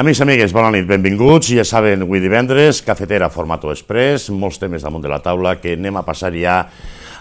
Amics i amigues, bona nit, benvinguts. Ja saben, avui divendres, cafetera, formato express, molts temes damunt de la taula que anem a passar ja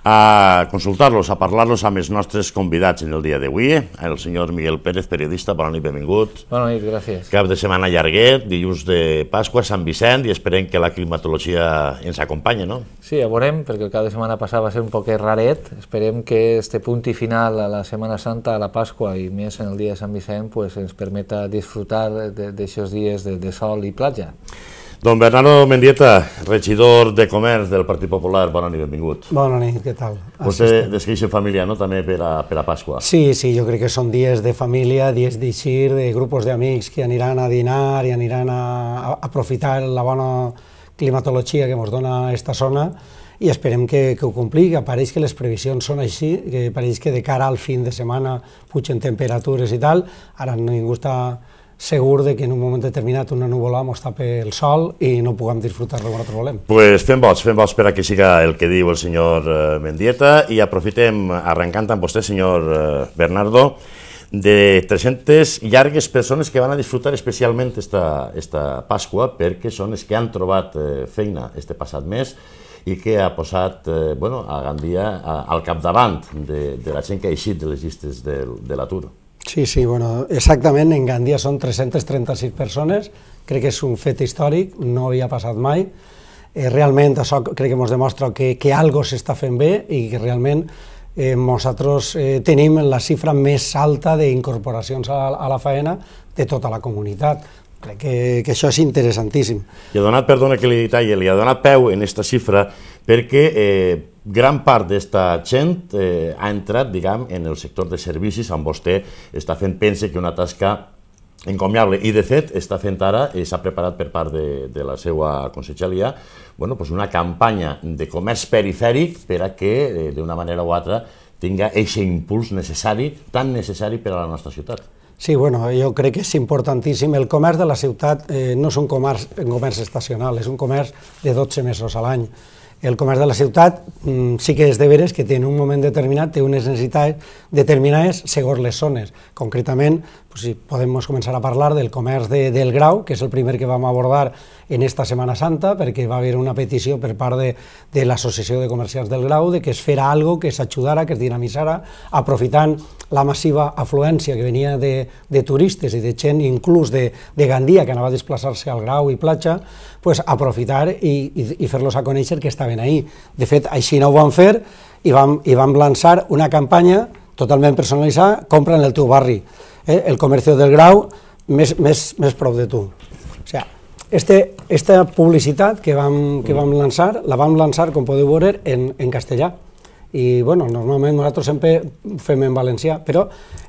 a consultar-los, a parlar-los amb els nostres convidats en el dia d'avui, el senyor Miguel Pérez, periodista, bona nit, benvingut. Bona nit, gràcies. Cap de setmana llarguet, dilluns de Pasqua, Sant Vicent, i esperem que la climatologia ens acompanyi, no? Sí, ja veurem, perquè el cap de setmana passada va ser un poquet raret, esperem que este punt i final a la Setmana Santa, a la Pasqua, i més en el dia de Sant Vicent, pues, ens permeta disfrutar d'aixòs dies de, de sol i platja. Don Bernardo Mendieta, regidor de Comerç del Partit Popular, bona nit, benvingut. Bona nit, què tal? Vostè desqueixa família, no?, també per a, per a Pasqua. Sí, sí, jo crec que són dies de família, dies d'eixir, de grups d'amics que aniran a dinar i aniran a, a aprofitar la bona climatologia que ens dona aquesta zona i esperem que, que ho compli, que apareix que les previsions són així, que apareix que de cara al fin de setmana pugen temperatures i tal, ara ningú està segur de que en un moment determinat una núvola ens tapa el sol i no puguem disfrutar del quan volem. pues fem vots, fem vots per a que siga el que diu el senyor eh, Mendieta i aprofitem, arrencant amb vostè, senyor eh, Bernardo, de 300 llargues persones que van a disfrutar especialment esta, esta Pasqua perquè són els que han trobat eh, feina este passat mes i que ha posat bueno, a Gandia al capdavant de, de la gent que ha eixit de les llistes de, de l'atur. Sí, sí, bueno, exactament, en Gandia són 336 persones, crec que és un fet històric, no havia passat mai, eh, realment això crec que ens demostra que, que algo s'està fent bé i que realment eh, nosaltres eh, tenim la xifra més alta d'incorporacions a, a la faena de tota la comunitat. Crec que, que això és interessantíssim. I ha donat, perdona que li detalli, li ha donat peu en aquesta xifra perquè eh, gran part d'esta gent eh, ha entrat, diguem, en el sector de servicis, on vostè està fent, pense que una tasca encomiable. I, de fet, està fent ara, i eh, s'ha preparat per part de, de la seva conselleria, bueno, pues una campanya de comerç perifèric per a que, eh, d'una manera o altra, tinga aquest impuls necessari, tan necessari per a la nostra ciutat. Sí, bueno, jo crec que és importantíssim. El comerç de la ciutat eh, no és un comerç, un comerç estacional, és un comerç de 12 mesos a l'any el comerç de la ciutat mm, sí que és de veres que té en un moment determinat té unes necessitats determinades segons les zones. Concretament, pues sí, podemos comenzar a parlar del comerç de, del grau, que és el primer que vam abordar en esta Setmana Santa, perquè va haver una petició per part de, de l'Associació de Comerciants del Grau de que es fera algo, que s'ajudara, que es dinamitzara, aprofitant la massiva afluència que venia de, de turistes i de gent, inclús de, de Gandia, que anava a desplaçar-se al Grau i Platja, pues aprofitar i, i, i fer-los a conèixer que estaven ahí. De fet, així no ho van fer i vam, i vam lançar una campanya totalment personalitzada, compra en el teu barri eh, el comercio del grau, més, més, més prou de tu. O sigui, este, esta publicitat que vam, que mm. vam lançar, la vam lançar, com podeu veure, en, en castellà. I, bueno, normalment nosaltres sempre fem en valencià, però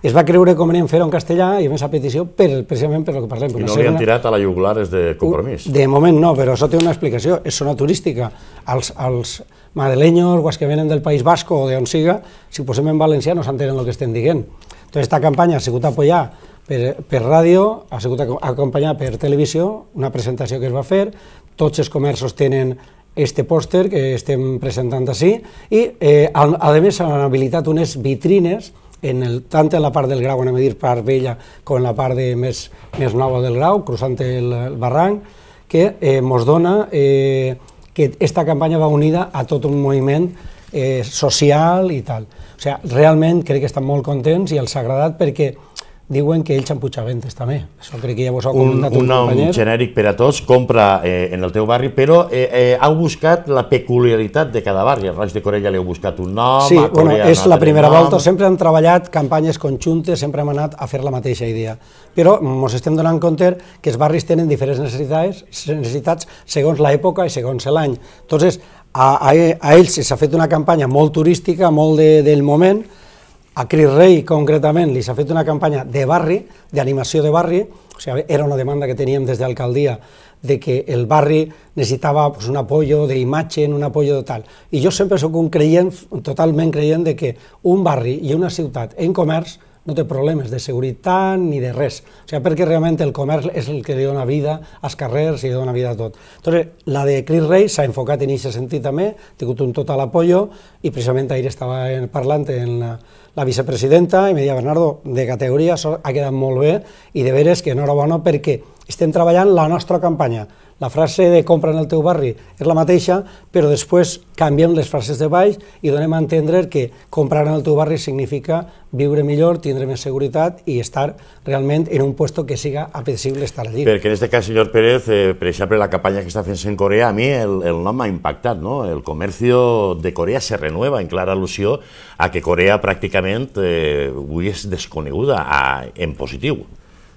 es va creure anem fer en castellà i més a petició per, precisament per el que parlem. I no li han tirat a la jugular des de compromís. De moment no, però això té una explicació, és zona turística. Els, els madrileños o els que venen del País Basco o d'on siga, si posem en valencià no s'entenen el que estem dient. Tota aquesta campanya ha sigut apoyada per, per ràdio, ha sigut acompanyada per televisió, una presentació que es va fer, tots els comerços tenen este pòster que estem presentant així i, eh, a, a més, han habilitat unes vitrines en el, tant en la part del grau, anem a dir part vella, com en la part de més, més nova del grau, cruzant el, el barranc, que eh, mos dona eh, que aquesta campanya va unida a tot un moviment eh, social i tal. O sigui, realment crec que estan molt contents i els ha agradat perquè diuen que ells pujat ventes també. Això crec que ja vos ho ha comentat un, un, un nom genèric per a tots, compra eh, en el teu barri, però eh, eh, heu buscat la peculiaritat de cada barri. Al Roig de Corella li heu buscat un nom, sí, a Corea bueno, és no la primera nom. volta, sempre hem treballat campanyes conjuntes, sempre hem anat a fer la mateixa idea. Però ens estem donant compte que els barris tenen diferents necessitats, necessitats segons l'època i segons l'any. Entonces, a, a, a ells s'ha fet una campanya molt turística, molt de, del moment, a Cris Rey concretament li s'ha fet una campanya de barri, d'animació de barri, o sigui, era una demanda que teníem des de l'alcaldia de que el barri necessitava pues, un apoyo de imatge, un apoyo de tal. I jo sempre sóc un creient, totalment creient, de que un barri i una ciutat en comerç no té problemes de seguretat ni de res. O sigui, perquè realment el comerç és el que li dona vida als carrers i li dona vida a tot. Entonces, la de Chris Rey s'ha enfocat en aquest sentit també, ha tingut un total apoyo i precisament ahir estava parlant en la, la vicepresidenta i em deia, Bernardo, de categoria, això ha quedat molt bé i de veres que enhorabona perquè estem treballant la nostra campanya la frase de compra en el teu barri és la mateixa, però després canviem les frases de baix i donem a entendre que comprar en el teu barri significa viure millor, tindre més seguretat i estar realment en un puesto que siga apetecible estar allí. Perquè en aquest cas, senyor Pérez, eh, per exemple, la campanya que està fent en Corea, a mi el, el nom m'ha impactat, no? El comercio de Corea se renueva, en clara al·lusió a que Corea pràcticament eh, avui és desconeguda a, en positiu.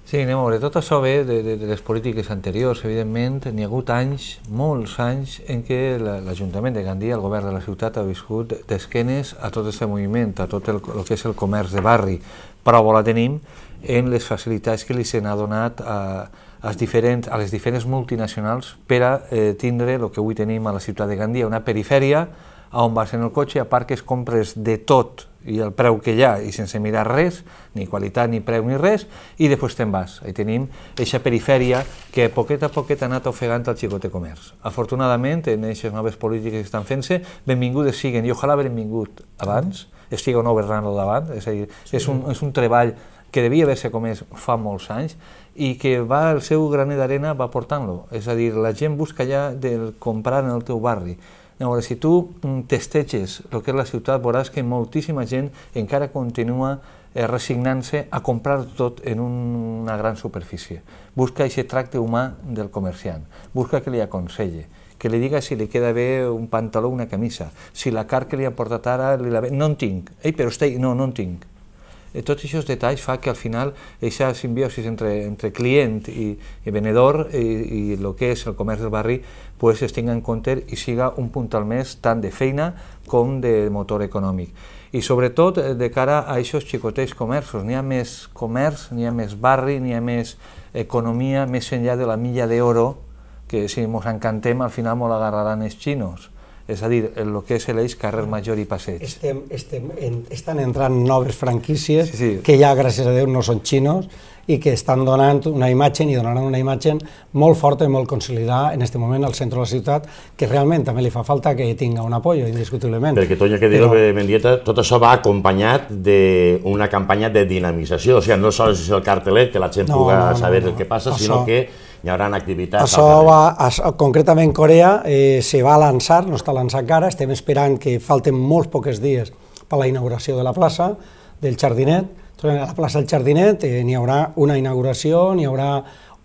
Sí, anem a veure, tot això ve de, de, de les polítiques anteriors, evidentment, n'hi ha hagut anys, molts anys, en què l'Ajuntament de Gandia, el govern de la ciutat, ha viscut d'esquenes a tot aquest moviment, a tot el, el que és el comerç de barri. però la tenim en les facilitats que li se n'ha donat a, als diferents, a les diferents multinacionals per a eh, tindre el que avui tenim a la ciutat de Gandia, una perifèria a on vas en el cotxe, a part que es compres de tot i el preu que hi ha, i sense mirar res, ni qualitat, ni preu, ni res, i després te'n vas. Ahí tenim aquesta perifèria que a poquet a poquet ha anat ofegant el xicot de comerç. Afortunadament, en aquestes noves polítiques que estan fent-se, benvingudes siguen, i ojalà ben vingut abans, estiga un overrun al davant, és a dir, sí. és, un, és un treball que devia haver-se comès fa molts anys i que va el seu graner d'arena va portant-lo. És a dir, la gent busca allà del comprar en el teu barri. Llavors, si tu mm, testeges el que és la ciutat, veuràs que moltíssima gent encara continua eh, resignant-se a comprar tot en una gran superfície. Busca aquest tracte humà del comerciant, busca que li aconselli, que li diga si li queda bé un pantaló o una camisa, si la car que li ha portat ara li la ve... No en tinc. Ei, però estic... No, no en tinc. Eh, tots aquests detalls fa que al final aquesta simbiosi entre, entre client i, i venedor i, i el que és el comerç del barri pues, es tinga en compte i siga un puntal més tant de feina com de motor econòmic. I sobretot eh, de cara a aquests xicotets comerços, n'hi ha més comerç, n'hi ha més barri, n'hi ha més economia més enllà de la milla d'oro, que si ens encantem al final molt agarraran els xinos és a dir, el que és l'eix carrer Major i Passeig. Estem, estem en, estan entrant noves franquícies sí, sí. que ja, gràcies a Déu, no són xinos i que estan donant una imatge i donaran una imatge molt forta i molt consolidada en aquest moment al centre de la ciutat, que realment també li fa falta que tinga un apoyo, indiscutiblement. Perquè, Tonya, que dir-ho, Però... Mendieta, tot això va acompanyat d'una campanya de dinamització, o sigui, no sols és el cartelet que la gent no, puga no, no, saber no, no. el que passa, això... sinó que hi haurà activitats... Això va, concretament Corea eh, se va lançar, no està lançat encara, estem esperant que falten molts poques dies per la inauguració de la plaça, del jardinet, a la plaça del jardinet eh, n'hi haurà una inauguració, n'hi haurà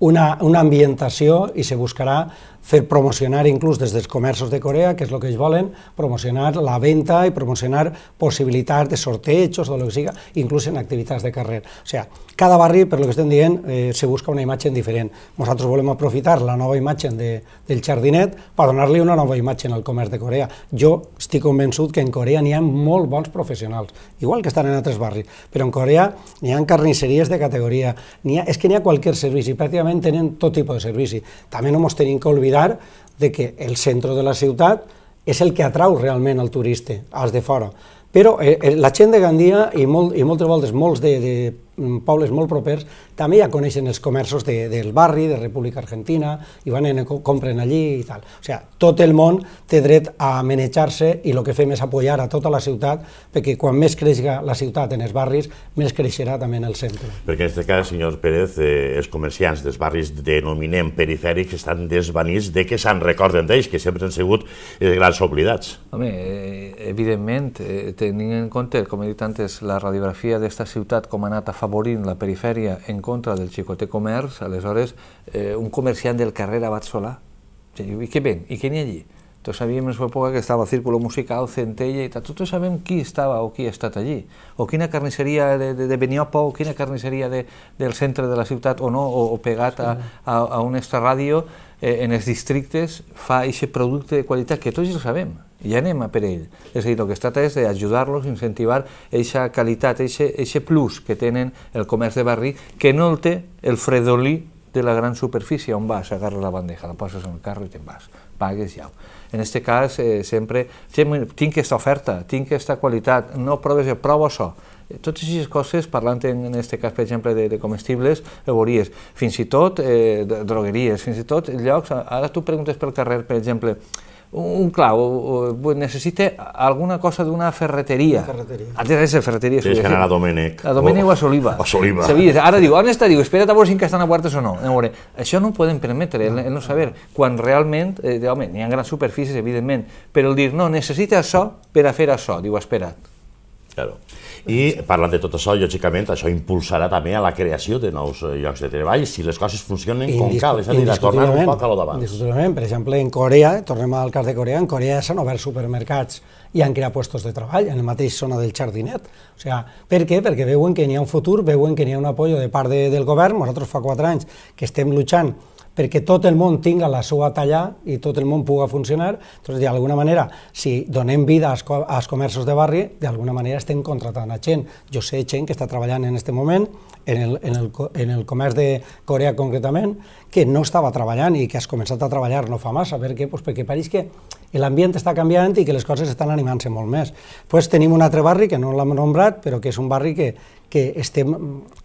una, una ambientació i se buscarà fer promocionar inclús des dels comerços de Corea, que és el que ells volen, promocionar la venda i promocionar possibilitats de sortejos o el que siga, inclús en activitats de carrer. O sigui, cada barri, per lo que estem dient, eh, se busca una imatge diferent. Nosaltres volem aprofitar la nova imatge de, del jardinet per donar-li una nova imatge al comerç de Corea. Jo estic convençut que en Corea n'hi ha molt bons professionals, igual que estan en altres barris, però en Corea n'hi ha carnisseries de categoria, ha, és que n'hi ha qualsevol servici, pràcticament tenen tot tipus de servici. També no ens tenim que oblidar oblidar de que el centre de la ciutat és el que atrau realment el turista, els de fora. Però eh, eh la gent de Gandia i, molt, i moltes voltes molts de, de Mm, pobles molt propers, també ja coneixen els comerços de, del barri, de República Argentina, i van i compren allí i tal. O sigui, tot el món té dret a manejar-se i el que fem és apoyar a tota la ciutat, perquè quan més creixga la ciutat en els barris, més creixerà també en el centre. Perquè en aquest cas, senyor Pérez, eh, els comerciants dels barris denominem perifèrics estan desvanits de que se'n recorden d'ells, que sempre han sigut eh, grans oblidats. Home, eh, evidentment, eh, tenint en compte, com he dit antes, la radiografia d'esta ciutat com ha anat a afavorint la perifèria en contra del xicoter comerç, aleshores eh, un comerciant del carrer abat solà. I què ven? I què n'hi ha allí? Tots sabíem en su època que estava el Círculo Musical, Centella i tal. Tots sabem qui estava o qui ha estat allí. O quina carnisseria de, de, de Beniopa o quina carnisseria de, del centre de la ciutat o no, o, o pegat a, a, a un ràdio eh, en els districtes fa aquest producte de qualitat que tots ja sabem i anem a per ell. És a dir, el que es tracta és d'ajudar-los, incentivar aquesta qualitat, aquest plus que tenen el comerç de barri, que no el té el fredolí de la gran superfície on vas, agarres la bandeja, la poses en el carro i te'n vas, pagues ja. En aquest cas, eh, sempre, tinc aquesta oferta, tinc aquesta qualitat, no proves, prova això, eh, totes aquestes coses, parlant en aquest cas, per exemple, de, de comestibles, ho veuries. Fins i tot eh, drogueries, fins i tot llocs... Ara tu preguntes pel carrer, per exemple, un clau, o, necessite alguna cosa d'una ferreteria. ferreteria. Antes era ferreteria. Tens que anar a Domènec. A Domènec o, o a Soliva. A Soliva. Sabies? Ara diu, on està? Diu, espera't a veure si estan a quartes o no. A veure, això no ho podem permetre, el, el no saber. Quan realment, eh, home, n'hi ha grans superfícies, evidentment, però el dir, no, necessita això per a fer això, diu, espera't. Claro. I parlant de tot això, lògicament, això impulsarà també a la creació de nous eh, llocs de treball si les coses funcionen com cal, és a dir, a tornar un poc a lo d'abans. Indiscutiblement, per exemple, en Corea, tornem al cas de Corea, en Corea s'han obert supermercats i han creat puestos de treball en la mateixa zona del jardinet. O sigui, per què? Perquè veuen que n'hi ha un futur, veuen que n'hi ha un apoyo de part de, del govern. Nosaltres fa quatre anys que estem luchant perquè tot el món tinga la seva talla i tot el món puga funcionar. Doncs, d'alguna manera, si donem vida als, co als comerços de barri, d'alguna manera estem contratant a gent. Jo sé gent que està treballant en aquest moment en el, en, el, en el comerç de Corea concretament, que no estava treballant i que has començat a treballar no fa massa, perquè, pues, doncs, perquè pareix que l'ambient està canviant i que les coses estan animant-se molt més. Pues, tenim un altre barri que no l'hem nombrat, però que és un barri que, que estem,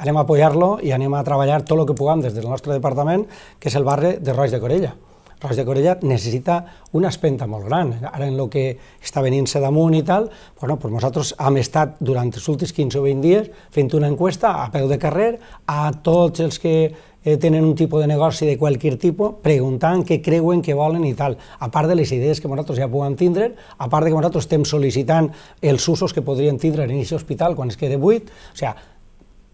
anem a apoyar-lo i anem a treballar tot el que puguem des del nostre departament, que és el barri de Roig de Corella. Roig de Corella necessita una espenta molt gran. Ara en el que està venint-se damunt i tal, bueno, pues nosaltres hem estat durant els últims 15 o 20 dies fent una enquesta a peu de carrer a tots els que eh, tenen un tipus de negoci de qualsevol tipus, preguntant què creuen que volen i tal, a part de les idees que nosaltres ja puguem tindre, a part de que nosaltres estem sol·licitant els usos que podrien tindre en aquest hospital quan es quede buit, o sigui,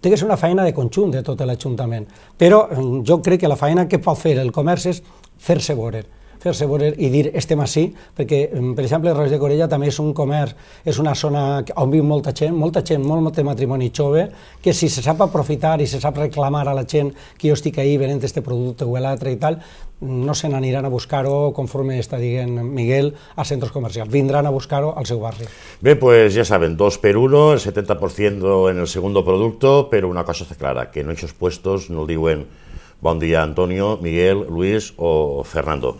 té que ser una feina de conjunt de tot l'Ajuntament, però eh, jo crec que la feina que pot fer el comerç és fer-se veure fer-se veure i dir estem així, perquè, mm, per exemple, Roig de Corella també és un comerç, és una zona on viu molta gent, molta gent, molt, molt de matrimoni jove, que si se sap aprofitar i se sap reclamar a la gent que jo estic ahí venent aquest producte o l'altre i tal, no se n'aniran a buscar-ho, conforme està dient Miguel, a centres comercials. Vindran a buscar-ho al seu barri. Bé, pues ja saben, dos per uno, el 70% en el segundo producto, però una cosa està clara, que en aquests puestos no diuen bon dia Antonio, Miguel, Luis o Fernando.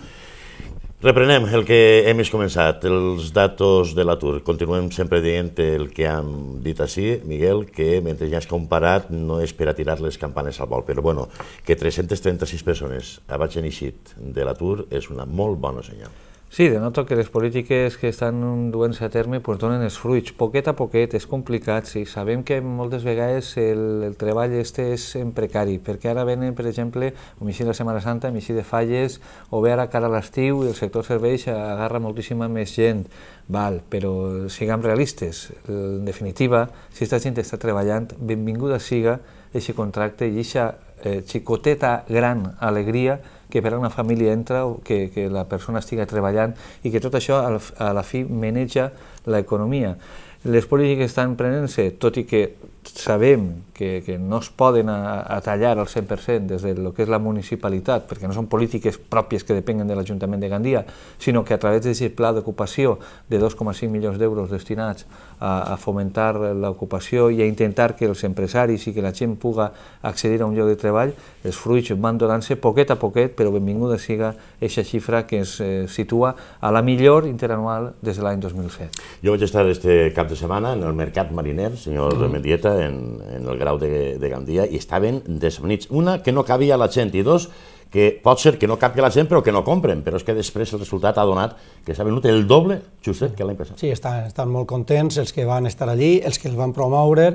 Reprenem el que hem començat, els datos de l'atur. Continuem sempre dient el que han dit així, Miguel, que mentre ja has comparat no és per a tirar les campanes al vol, però bueno, que 336 persones abans han eixit de l'atur és una molt bona senyal. Sí, denoto que les polítiques que estan duent-se a terme pues, donen els fruits, poquet a poquet, és complicat. Sí. Sabem que moltes vegades el, el treball este és en precari, perquè ara venen, per exemple, homicidi de Setmana Santa, homicidi de falles, o ve ara cara a l'estiu i el sector serveix agarra moltíssima més gent. Val, però siguem realistes. En definitiva, si aquesta gent està treballant, benvinguda siga aquest contracte i aquesta eh, xicoteta gran alegria que per a una família entra, que, que la persona estiga treballant i que tot això a la fi maneja l'economia les polítiques estan prenent-se, tot i que sabem que, que no es poden atallar al 100% des del que és la municipalitat, perquè no són polítiques pròpies que depenguen de l'Ajuntament de Gandia, sinó que a través d'aquest pla d'ocupació de 2,5 milions d'euros destinats a, a fomentar l'ocupació i a intentar que els empresaris i que la gent puga accedir a un lloc de treball, els fruits van donant-se poquet a poquet, però benvinguda siga aquesta xifra que es eh, situa a la millor interanual des de l'any 2007. Jo vaig estar este cap de de setmana en el mercat mariner, senyor mm. Medieta, en, en el grau de, de Gandia, i estaven desvenits. Una, que no cabia la gent, i dos, que pot ser que no capi la gent però que no compren, però és que després el resultat ha donat que s'ha venut el doble justet que l'any passat. Sí, estan, estan molt contents els que van estar allí, els que els van promoure,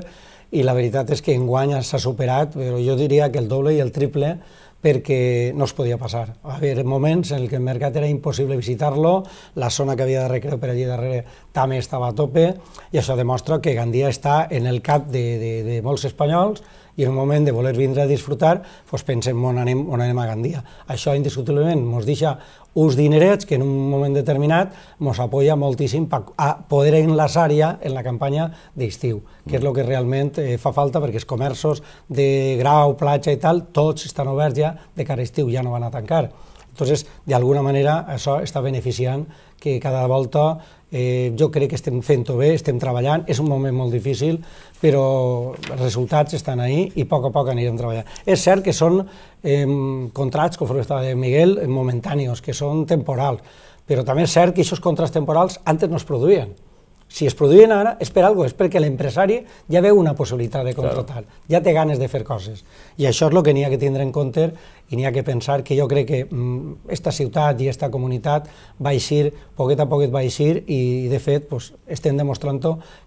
i la veritat és que enguany s'ha superat, però jo diria que el doble i el triple perquè no es podia passar. Hi havia moments en què el mercat era impossible visitar-lo, la zona que havia de recreu per allí darrere també estava a tope, i això demostra que Gandia està en el cap de, de, de molts espanyols i en el moment de voler vindre a disfrutar, doncs pensem on anem, on anem a Gandia. Això indiscutiblement ens deixa uns dinerets que en un moment determinat ens apoya moltíssim per poder enlaçar ja en la campanya d'estiu, que és el que realment eh, fa falta perquè els comerços de grau, platja i tal, tots estan oberts ja de cara a estiu, ja no van a tancar. Entonces, d'alguna manera, això està beneficiant que cada volta Eh, jo crec que estem fent-ho bé, estem treballant, és un moment molt difícil, però els resultats estan ahí i a poc a poc anirem treballant. És cert que són eh, contrats, com estava de Miguel, momentanis, que són temporals, però també és cert que aquests contrats temporals antes no es produïen si es produïen ara, és per alguna és perquè l'empresari ja veu una possibilitat de contratar, claro. ja té ganes de fer coses. I això és el que n'hi ha que tindre en compte i n'hi ha que pensar que jo crec que aquesta mm, ciutat i aquesta comunitat va eixir, poquet a poquet va eixir i, de fet, pues, estem demostrant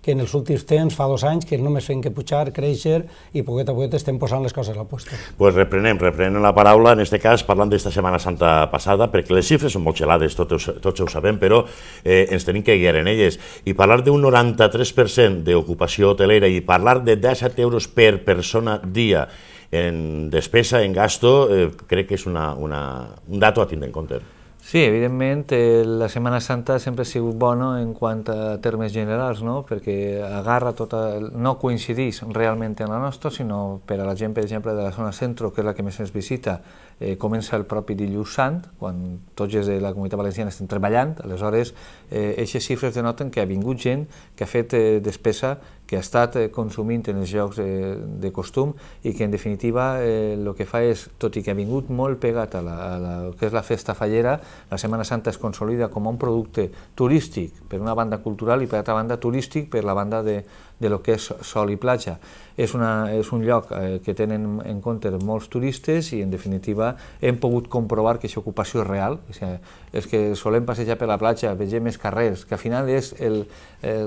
que en els últims temps, fa dos anys, que només fem que pujar, créixer i poquet a poquet estem posant les coses a la posta. pues reprenem, reprenem la paraula, en aquest cas parlant d'esta Setmana Santa passada, perquè les xifres són molt gelades, tots, tots ho sabem, però eh, ens tenim que guiar en elles. I parlant parlar d'un 93% d'ocupació hotelera i parlar de 17 euros per persona dia en despesa, en gasto, eh, crec que és una, una, un dato a tindre en compte. Sí, evidentment, eh, la Setmana Santa sempre ha sigut bona en quant a termes generals, no? perquè agarra tot, no coincidís realment en la nostra, sinó per a la gent, per exemple, de la zona centro, que és la que més ens visita, eh, comença el propi dilluns sant, quan tots els de la comunitat valenciana estem treballant, aleshores eh, aquestes xifres denoten que ha vingut gent que ha fet eh, despesa que ha estat eh, consumint en els llocs eh, de costum i que en definitiva el eh, que fa és, tot i que ha vingut molt pegat a, la, a que és la festa fallera, la Setmana Santa es consolida com un producte turístic per una banda cultural i per altra banda turístic per la banda de, de lo que és sol i platja. És, una, és un lloc que tenen en compte molts turistes i en definitiva hem pogut comprovar que aquesta ocupació és real, o sigui, és que solem passejar per la platja, vegem més carrers, que al final és el,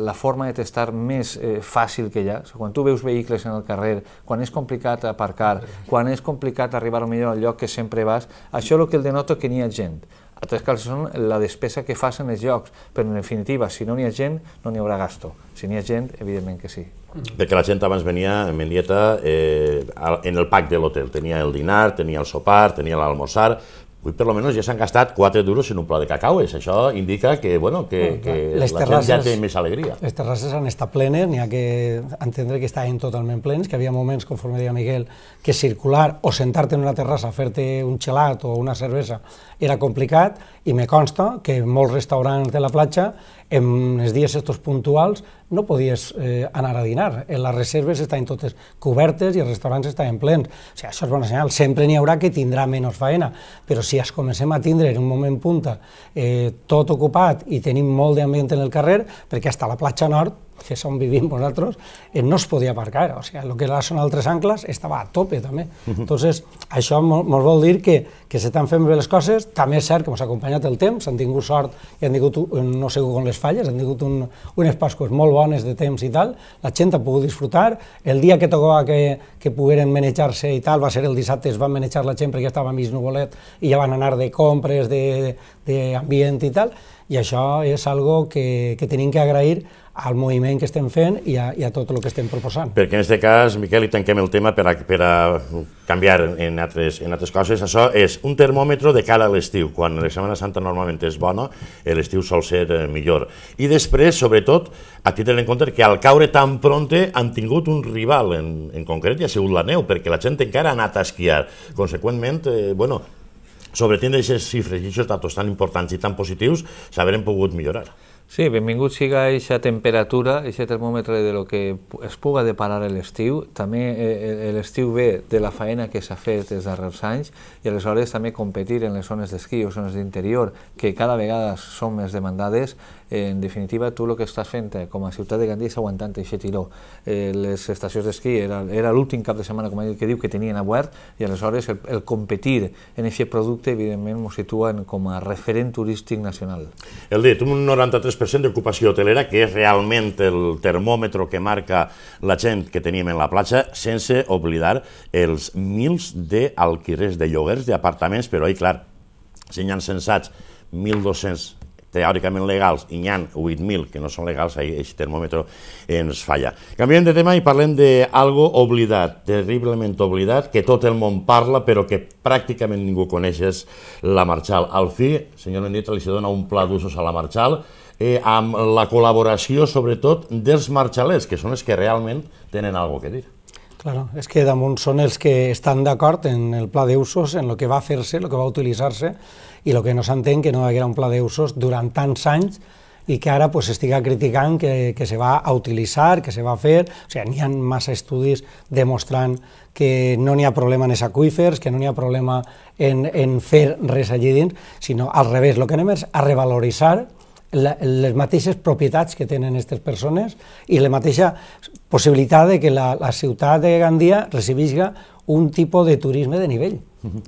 la forma de testar més fàcil que hi ha. O sigui, quan tu veus vehicles en el carrer, quan és complicat aparcar, quan és complicat arribar al millor al lloc que sempre vas, això és el que el denota que n'hi ha gent. Altres coses són la despesa que fas en els llocs, però en definitiva, si no n'hi ha gent, no n'hi haurà gasto. Si n'hi ha gent, evidentment que sí. Perquè la gent abans venia, en Mendieta, eh, en el pack de l'hotel. Tenia el dinar, tenia el sopar, tenia l'almorzar, Avui per almenys ja s'han gastat 4 duros en un pla de cacaues. Això indica que, bueno, que, que les la terrasses, gent ja té més alegria. Les terrasses han estat plenes, n'hi ha que entendre que estaven totalment plens, que havia moments, conforme deia Miguel, que circular o sentar-te en una terrassa a fer-te un xelat o una cervesa era complicat i me consta que molts restaurants de la platja en els dies estos puntuals no podies eh, anar a dinar, En eh, les reserves estaven totes cobertes i els restaurants estaven plens. O sigui, això és bona senyal, sempre n'hi haurà que tindrà menys faena, però si es comencem a tindre en un moment punta eh, tot ocupat i tenim molt d'ambient en el carrer, perquè està la platja nord, que son vivimos nosaltres, eh, no es podia aparcar, o sigui, el que era la zona d'altres ancles estava a tope també. Uh -huh. Entonces, això ens vol dir que, que s'estan fent bé les coses, també és cert que ens ha acompanyat el temps, han tingut sort i han tingut, no sé com les falles, han tingut un, unes pasques molt bones de temps i tal, la gent ha pogut disfrutar, el dia que tocava que, que pogueren manejar-se i tal, va ser el dissabte, es van menejar la gent perquè estava mig nuvolet i ja van anar de compres, d'ambient i tal, i això és algo que, que tenim que agrair al moviment que estem fent i a, i a tot el que estem proposant. Perquè en aquest cas, Miquel, i tanquem el tema per a, per a canviar en altres, en altres coses, això és un termòmetre de cara a l'estiu. Quan la Setmana Santa normalment és bona, l'estiu sol ser eh, millor. I després, sobretot, a tindre en compte que al caure tan pronte han tingut un rival en, en concret i ha sigut la neu, perquè la gent encara ha anat a esquiar. Conseqüentment, eh, bueno, sobre tindre aquestes xifres i aquests datos tan importants i tan positius, s'haurem pogut millorar. Sí, benvingut siga aquesta temperatura, aquest termòmetre de lo que es puga deparar l'estiu. També eh, eh, l'estiu ve de la faena que s'ha fet des darrers anys i aleshores també competir en les zones d'esquí o zones d'interior que cada vegada són més demandades Eh, en definitiva, tu el que estàs fent eh, com a ciutat de Gandia és aguantant aquest tiró. Eh, les estacions d'esquí era, era l'últim cap de setmana, com que diu, que tenien a Buert, i aleshores el, el competir en aquest producte, evidentment, ens situen com a referent turístic nacional. El dit, un 93% d'ocupació hotelera, que és realment el termòmetre que marca la gent que tenim en la platja, sense oblidar els mils d'alquilers, de lloguers, d'apartaments, però ahí, clar, senyant sensats, 1.200 teòricament legals, i n'hi ha 8.000 que no són legals, ahir aquest termòmetre ens falla. Canviem de tema i parlem d'algo oblidat, terriblement oblidat, que tot el món parla, però que pràcticament ningú coneix és la Marchal. Al fi, senyor Nendita, li se dona un pla d'usos a la Marchal, eh, amb la col·laboració, sobretot, dels marxalers, que són els que realment tenen alguna cosa que dir. Claro, és que damunt són els que estan d'acord en el pla d'usos, en el que va fer-se, el que va utilitzar-se, i el que no s'entén que no hi haguera un pla d'usos durant tants anys i que ara pues, estiga criticant que, que se va a utilitzar, que se va a fer, o sigui, n'hi ha massa estudis demostrant que no n'hi ha problema en els aquífers, que no n'hi ha problema en, en fer res allí dins, sinó al revés, el que anem és a revaloritzar la, les mateixes propietats que tenen aquestes persones i la mateixa possibilitat de que la, la ciutat de Gandia recibisca un tipus de turisme de nivell.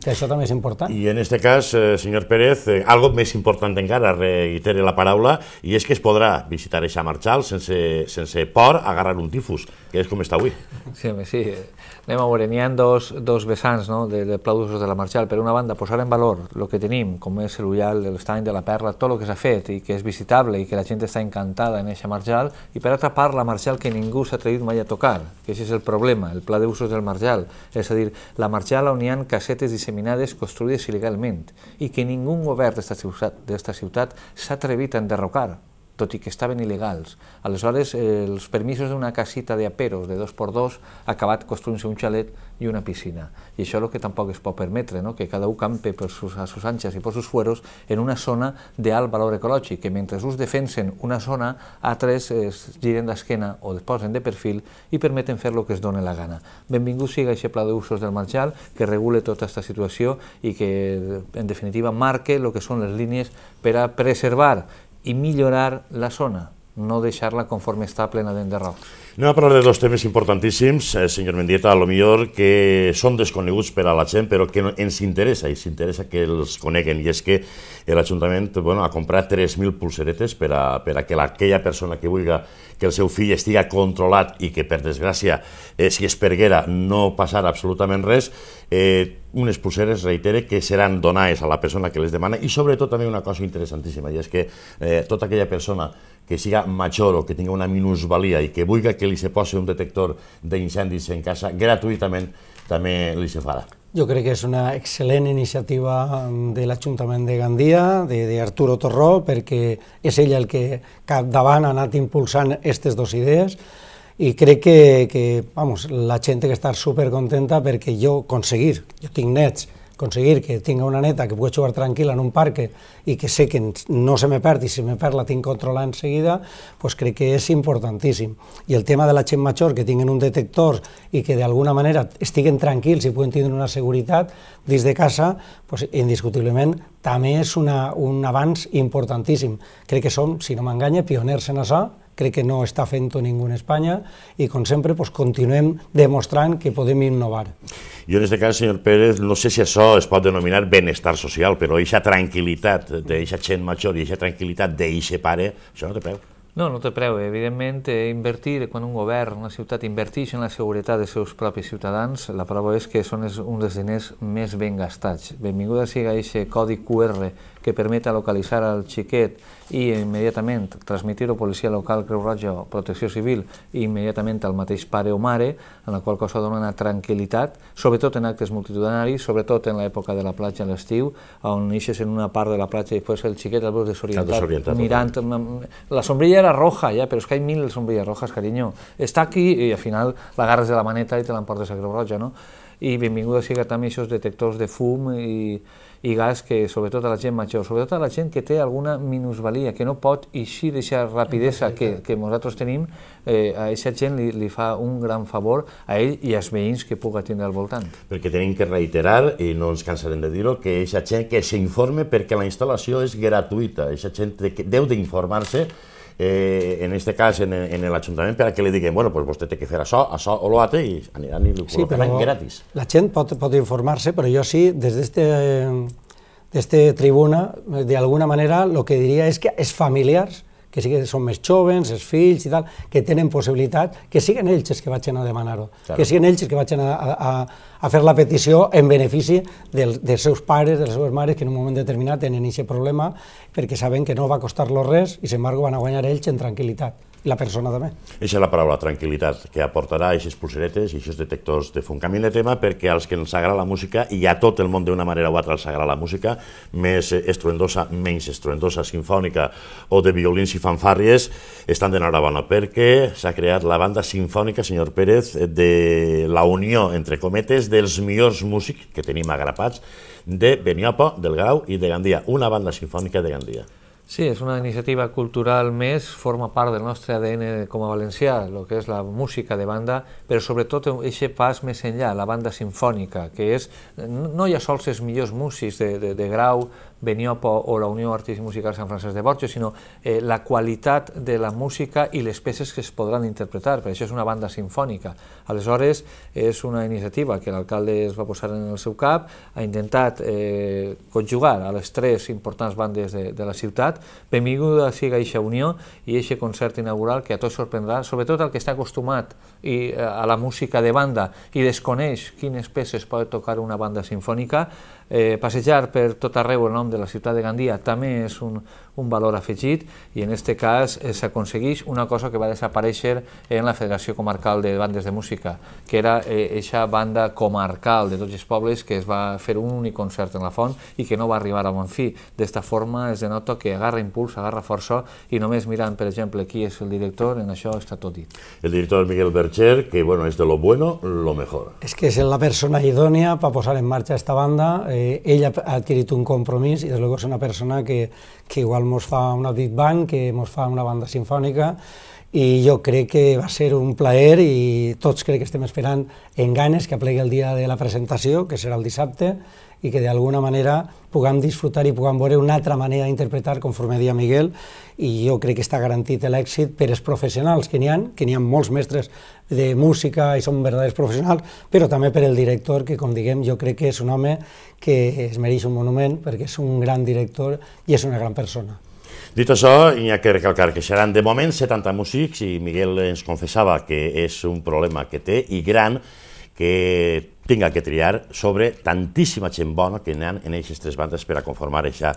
Que això també és important. I en aquest cas, eh, senyor Pérez, eh, algo més important encara, reitere la paraula, i és que es podrà visitar eixa Marxal sense, sense por a agarrar un tifus, que és com està avui. Sí, home, sí anem a veure, n'hi ha dos, dos vessants no? de, de pla de la Marxal. Per una banda, posar en valor el que tenim, com és l'Ullal, l'Estany, de la Perla, tot el que s'ha fet i que és visitable i que la gent està encantada en aquesta Marxal, i per altra part, la Marxal que ningú s'ha atrevit mai a tocar, que aquest és el problema, el pla d'usos del Marxal. És a dir, la Marxal on hi ha casetes disseminades construïdes il·legalment i que ningú govern d'esta ciutat s'ha atrevit a enderrocar tot i que estaven il·legals. Aleshores, eh, els permisos d'una casita de aperos de dos por dos ha acabat construint-se un xalet i una piscina. I això és el que tampoc es pot permetre, no? que cada un campe per sus, a sus anxes i per sus fueros en una zona d'alt valor ecològic, que mentre uns defensen una zona, altres es giren d'esquena o es posen de perfil i permeten fer el que es dona la gana. Benvingut siga aquest pla d'usos del marjal que regule tota aquesta situació i que, en definitiva, marque el que són les línies per a preservar i millorar la zona, no deixar-la conforme està plena d'enderrocs. Anem a parlar de dos temes importantíssims, eh, senyor Mendieta, a lo millor que són desconeguts per a la gent, però que ens interessa i s'interessa que els coneguen, i és que l'Ajuntament bueno, ha comprat 3.000 pulseretes per a, per a que aquella persona que vulgui que el seu fill estiga controlat i que, per desgràcia, eh, si es perguera, no passarà absolutament res, eh, unes pulseres, reitere, que seran donades a la persona que les demana i sobretot també una cosa interessantíssima, i és que eh, tota aquella persona que siga major o que tingui una minusvalia i que vulgui que li se posi un detector d'incendis en casa gratuïtament, també li se farà. Jo crec que és una excel·lent iniciativa mm, de l'Ajuntament de Gandia, d'Arturo Torró, perquè és ell el que capdavant ha anat impulsant aquestes dues idees i crec que, que vamos, la gent que està supercontenta perquè jo aconseguir, jo tinc nets, conseguir que tinga una neta que pugui jugar tranquil en un parc i que sé que no se me perd i si me perd la tinc controlada seguida, pues crec que és importantíssim. I el tema de la gent major, que tinguin un detector i que d'alguna manera estiguen tranquils i puguin tenir una seguretat, des de casa, doncs, indiscutiblement també és una, un avanç importantíssim. Crec que som, si no m'enganya, pioners en això, crec que no està fent-ho ningú en Espanya i, com sempre, doncs, continuem demostrant que podem innovar. Jo, en aquest cas, senyor Pérez, no sé si això es pot denominar benestar social, però eixa tranquil·litat d'eixa gent major i eixa tranquil·litat d'aquest pare, això no té preu. No, no té preu. Eh? Evidentment, eh, invertir, quan un govern, una ciutat, invertix en la seguretat dels seus propis ciutadans, la prova és que són uns dels diners més ben gastats. Benvinguda siga aquest codi QR que permeta localitzar el xiquet i immediatament transmitir-ho a policia local, Creu Roja, Protecció Civil i immediatament al mateix pare o mare, en la qual cosa dona una tranquil·litat, sobretot en actes multitudinaris, sobretot en l'època de la platja a l'estiu, on neixes en una part de la platja i després el xiquet el veus desorientat, mirant... Mm, mm, la sombrilla era roja, ja, però és que hi ha mil sombrilles rojas, carinyo. Està aquí i al final l'agarres de la maneta i te l'emportes a Creu Roja, no? i benvinguda siga també aquests detectors de fum i, i gas que sobretot a la gent major, sobretot a la gent que té alguna minusvalia, que no pot eixir d'aquesta rapidesa que, que nosaltres tenim, eh, a aquesta gent li, li fa un gran favor a ell i als veïns que puga tindre al voltant. Perquè tenim que reiterar, i no ens cansarem de dir-ho, que aquesta gent que s'informe perquè la instal·lació és gratuïta, aquesta gent deu d'informar-se eh, en este cas en, en l'Ajuntament què li diguem, bueno, pues vostè té que fer això, això o l'altre i aniran i li sí, col·locaran gratis. La gent pot, pot informar-se, però jo sí, des d'este de este tribuna, de alguna manera, lo que diria és que els familiars que sí que són més jovens, els fills i tal, que tenen possibilitat, que siguin ells els que vagin a demanar-ho, claro. que siguin ells els que vagin a, a, a fer la petició en benefici del, dels seus pares, de les seves mares, que en un moment determinat tenen aquest problema, perquè saben que no va costar-los res i, sin embargo, van a guanyar ells en tranquil·litat la persona també. Eixa és la paraula, tranquil·litat, que aportarà aixes pulseretes i aixes detectors de fum. Canviem de tema perquè als que ens agrada la música, i a tot el món d'una manera o altra els agrada la música, més estruendosa, menys estruendosa, sinfònica o de violins i fanfàries, estan d'enhorabona perquè s'ha creat la banda sinfònica, senyor Pérez, de la unió, entre cometes, dels millors músics que tenim agrapats de Beniopo, del Grau i de Gandia, una banda sinfònica de Gandia. Sí, és una iniciativa cultural més, forma part del nostre ADN com a valencià, el que és la música de banda, però sobretot aquest pas més enllà, la banda sinfònica, que és, no ja sols els millors músics de, de, de grau Beniop o la Unió Artística Musical Sant Francesc de Borges, sinó eh, la qualitat de la música i les peces que es podran interpretar, perquè això és una banda sinfònica. Aleshores, és una iniciativa que l'alcalde es va posar en el seu cap, ha intentat eh, conjugar a les tres importants bandes de, de la ciutat, benvinguda siga eixa unió i eixe concert inaugural que a tots sorprendrà, sobretot el que està acostumat i, eh, a la música de banda i desconeix quines peces pot tocar una banda sinfònica, eh, passejar per tot arreu el nom nom de la ciutat de Gandia també és un, un valor afegit i en aquest cas eh, s'aconsegueix una cosa que va desaparèixer en la Federació Comarcal de Bandes de Música, que era aquesta eh, banda comarcal de tots els pobles que es va fer un únic concert en la font i que no va arribar a bon fi. D'esta forma es denota que agarra impuls, agarra força i només mirant, per exemple, qui és el director, en això està tot dit. El director Miguel Berger, que bueno, és de lo bueno, lo mejor. És es que és la persona idònia per posar en marxa aquesta banda. Eh, ell ha adquirit un compromís país i, desde luego una persona que, que igual mos fa una big band, que mos fa una banda sinfònica i jo crec que va ser un plaer i tots crec que estem esperant en ganes que aplegui el dia de la presentació, que serà el dissabte, i que d'alguna manera puguem disfrutar i puguem veure una altra manera d'interpretar, conforme deia Miguel, i jo crec que està garantit l'èxit per als professionals que n'hi han, que n'hi ha molts mestres de música i són verdaders professionals, però també per el director, que com diguem jo crec que és un home que es mereix un monument perquè és un gran director i és una gran persona. Dit això, hi ha que recalcar que seran de moment 70 músics i Miguel ens confessava que és un problema que té i gran, que tinga que triar sobre tantíssima gent bona que n'hi en aquestes tres bandes per a conformar aquesta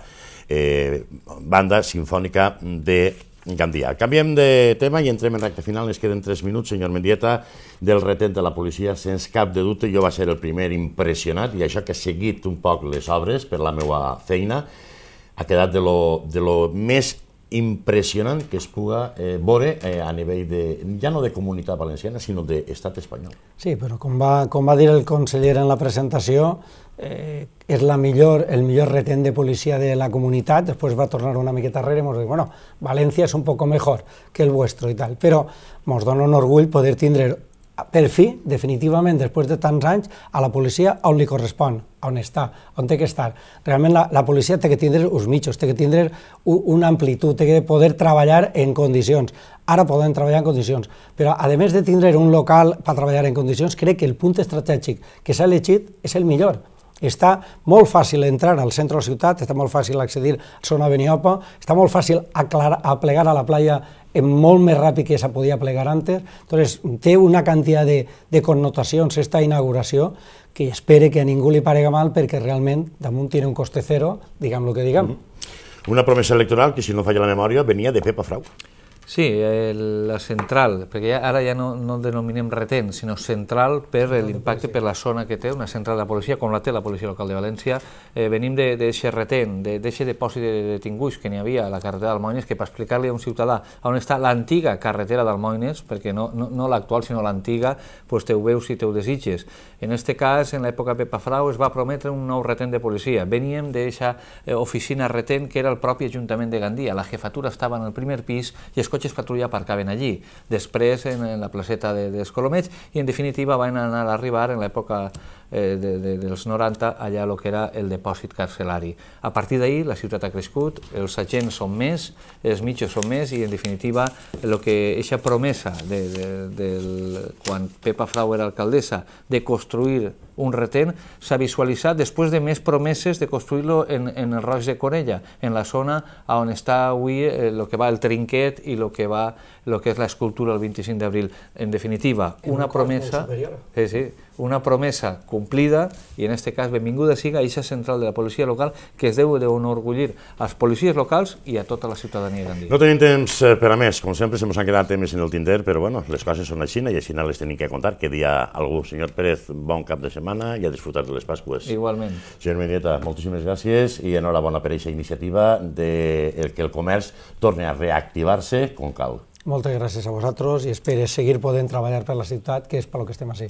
eh, banda sinfònica de Gandia. Canviem de tema i entrem en recta final. Ens queden 3 minuts, senyor Mendieta, del retent de la policia, sens cap de dubte. Jo va ser el primer impressionat, i això que he seguit un poc les obres per la meva feina, ha quedat de lo, de lo més impressionant que es puga eh, veure eh, a nivell de, ja no de comunitat valenciana, sinó d'estat espanyol. Sí, però com va, com va dir el conseller en la presentació, eh, és la millor, el millor retén de policia de la comunitat, després va tornar una miqueta darrere i ens bueno, València és un poc millor que el vostre i tal, però ens dona un orgull poder tindre per fi, definitivament, després de tants anys, a la policia on li correspon, on està, on té que estar. Realment la, la policia té que tindre uns mitjos, té que tindre una amplitud, té que poder treballar en condicions. Ara poden treballar en condicions, però a més de tindre un local per treballar en condicions, crec que el punt estratègic que s'ha elegit és el millor. Està molt fàcil entrar al centre de la ciutat, està molt fàcil accedir a zona Beniopa, està molt fàcil aclarar, aplegar a la playa molt més ràpid que se podia plegar antes. Entonces, té una quantitat de, de connotacions esta inauguració que espere que a ningú li parega mal perquè realment damunt tiene un coste cero, diguem lo que diguem. Mm -hmm. Una promesa electoral que, si no falla la memòria, venia de Pepa Frau. Sí, eh, la central, perquè ja, ara ja no, no denominem retent, sinó central per l'impacte, per la zona que té, una central de policia, com la té la policia local de València. Eh, venim d'aquest retent, d'aquest depòsit de detinguts que n'hi havia a la carretera d'Almoines, que per explicar-li a un ciutadà on està l'antiga carretera d'Almoines, perquè no, no, no l'actual, sinó l'antiga, doncs te ho veus si te ho desitges. En aquest cas, en l'època Pepa Frau, es va prometre un nou retent de policia. Veníem d'aquesta eh, oficina retent que era el propi Ajuntament de Gandia. La jefatura estava en el primer pis i es cotxes patrulla aparcaven allí. Després, en, en la placeta d'Escolomets, de, de i en definitiva van anar a arribar en l'època eh, de, de, dels 90 allà el que era el depòsit carcelari. A partir d'ahir la ciutat ha crescut, els agents són més, els mitjos són més i en definitiva el que eixa promesa de, de, del, quan Pepa Frau era alcaldessa de construir un retén s'ha visualitzat després de més promeses de construir-lo en, en el Roig de Corella, en la zona on està avui el eh, que va el trinquet i lo que va, lo que es la escultura el 25 de abril. En definitiva, una promesa... Sí, sí, una promesa complida i en aquest cas benvinguda siga eixa central de la policia local que es deu d'enorgullir als policies locals i a tota la ciutadania d'Andí. No tenim temps eh, per a més, com sempre se han quedat temes en el Tinder, però bueno, les coses són així i així les tenim que contar. Que dia algú, senyor Pérez, bon cap de setmana i a disfrutar de les Pasques. Igualment. Senyor Medieta, moltíssimes gràcies i enhorabona per aquesta iniciativa de el que el comerç torni a reactivar-se com cal. Moltes gràcies a vosaltres i espero seguir podent treballar per la ciutat, que és per lo que estem així.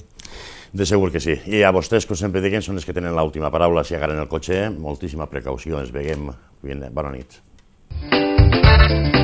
De segur que sí. I a vostès, com sempre diguem, són els que tenen l'última paraula. Si agarren el cotxe, moltíssima precaució. Ens veiem. Bona nit. Thank you.